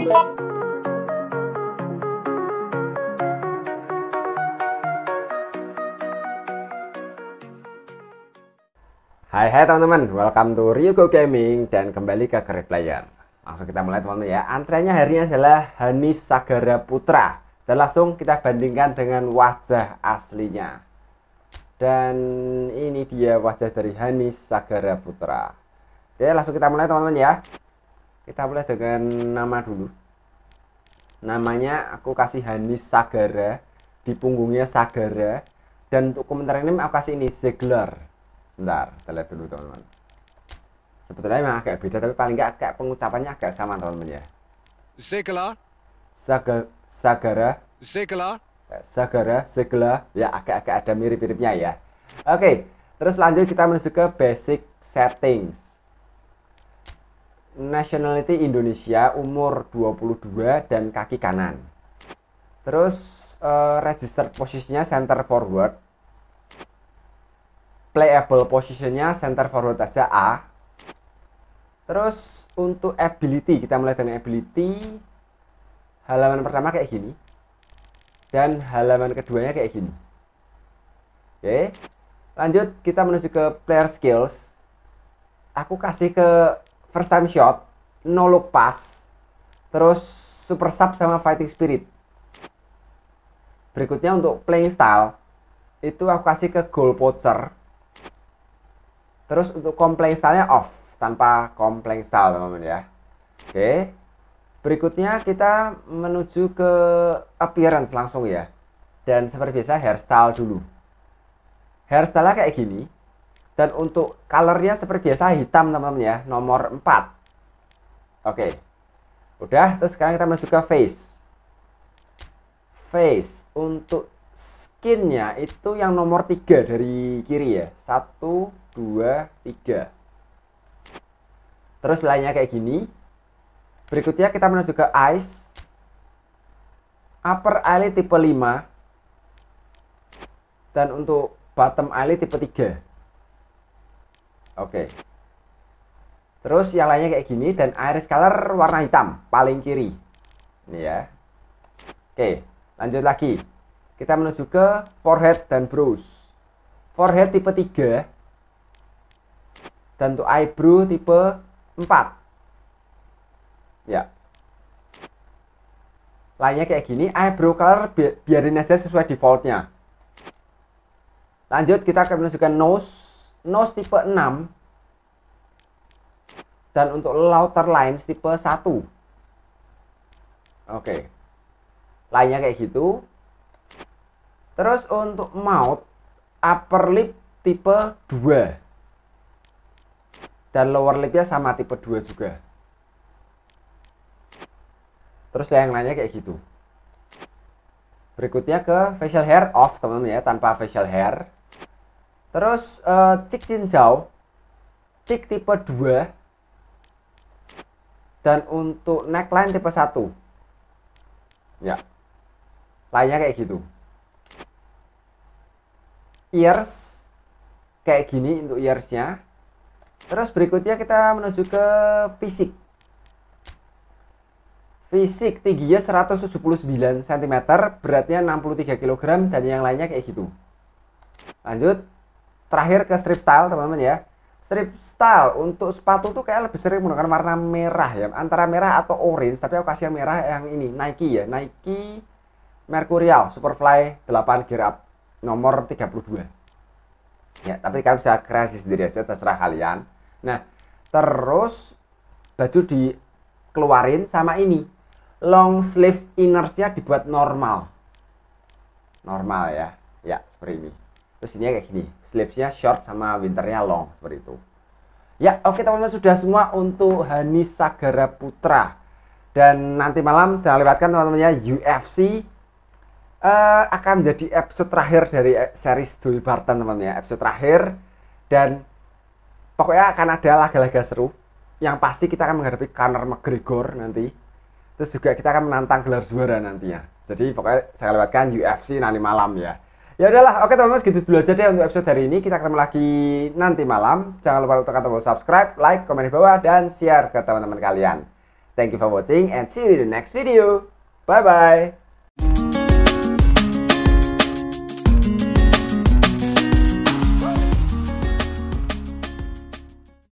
Hai hai teman-teman, welcome to Ryugo Gaming dan kembali ke Career Player. Langsung kita mulai teman-teman ya. Antreannya hari ini adalah Hanis Sagara Putra. Dan langsung kita bandingkan dengan wajah aslinya. Dan ini dia wajah dari Hanis Sagara Putra. Ya, langsung kita mulai teman-teman ya. Kita mulai dengan nama dulu namanya aku kasih Hanis Sagara di punggungnya Sagara dan untuk komentar ini aku kasih ini Ziegler ntar kita lihat dulu teman-teman sebetulnya memang agak beda tapi paling nggak kayak pengucapannya agak sama teman-teman ya Ziegler Saga, Sagara Ziegler Sagara Ziegler ya agak-agak ada mirip-miripnya ya oke terus lanjut kita menuju ke basic settings nationality Indonesia, umur 22 dan kaki kanan. Terus uh, eh, register posisinya center forward. Playable posisinya center forward aja A. Terus untuk ability, kita mulai dengan ability. Halaman pertama kayak gini. Dan halaman keduanya kayak gini. Oke. Lanjut kita menuju ke player skills. Aku kasih ke first time shot, no look pass, terus super sub sama fighting spirit. Berikutnya untuk playing style, itu aku kasih ke goal poacher. Terus untuk complain style-nya off, tanpa complain style teman-teman ya. Oke. Berikutnya kita menuju ke appearance langsung ya. Dan seperti biasa hairstyle dulu. Hairstyle-nya kayak gini. Dan untuk colornya seperti biasa hitam teman-teman ya, nomor 4. Oke. Okay. Udah, terus sekarang kita masuk ke face. Face untuk skinnya itu yang nomor 3 dari kiri ya. 1 2 3. Terus lainnya kayak gini. Berikutnya kita menuju ke eyes. Upper eyelid tipe 5. Dan untuk bottom eyelid tipe 3. Oke. Terus yang lainnya kayak gini dan iris color warna hitam paling kiri. Ini ya. Oke, lanjut lagi. Kita menuju ke forehead dan brows. Forehead tipe 3 dan untuk eyebrow tipe 4. Ya. Lainnya kayak gini, eyebrow color bi biarin aja sesuai defaultnya. Lanjut kita akan menunjukkan nose nose tipe 6 dan untuk louter lines tipe 1 oke okay. lainnya kayak gitu terus untuk mouth upper lip tipe 2 dan lower lipnya sama tipe 2 juga terus yang lainnya kayak gitu berikutnya ke facial hair off teman-teman ya tanpa facial hair Terus uh, eh, cik cincau, cik tipe 2 dan untuk neckline tipe 1. Ya. Lainnya kayak gitu. Ears kayak gini untuk earsnya. Terus berikutnya kita menuju ke fisik. Fisik tingginya 179 cm, beratnya 63 kg dan yang lainnya kayak gitu. Lanjut terakhir ke strip style teman-teman ya strip style untuk sepatu tuh kayak lebih sering menggunakan warna merah ya antara merah atau orange tapi aku kasih yang merah yang ini Nike ya Nike Mercurial Superfly 8 Gear Up nomor 32 ya tapi kalian bisa kreasi sendiri aja terserah kalian nah terus baju dikeluarin sama ini long sleeve innersnya dibuat normal normal ya ya seperti ini terus ini kayak gini sleevesnya short sama winternya long seperti itu ya oke teman-teman sudah semua untuk Hani Sagara Putra dan nanti malam jangan lewatkan teman-temannya UFC uh, eh, akan menjadi episode terakhir dari eh, series Joey Barton teman-teman ya episode terakhir dan pokoknya akan ada laga-laga seru yang pasti kita akan menghadapi Conor McGregor nanti terus juga kita akan menantang gelar juara nantinya jadi pokoknya saya lewatkan UFC nanti malam ya Ya udahlah, oke teman-teman segitu dulu aja deh untuk episode hari ini. Kita ketemu lagi nanti malam. Jangan lupa untuk tekan tombol subscribe, like, komen di bawah, dan share ke teman-teman kalian. Thank you for watching and see you in the next video. Bye-bye.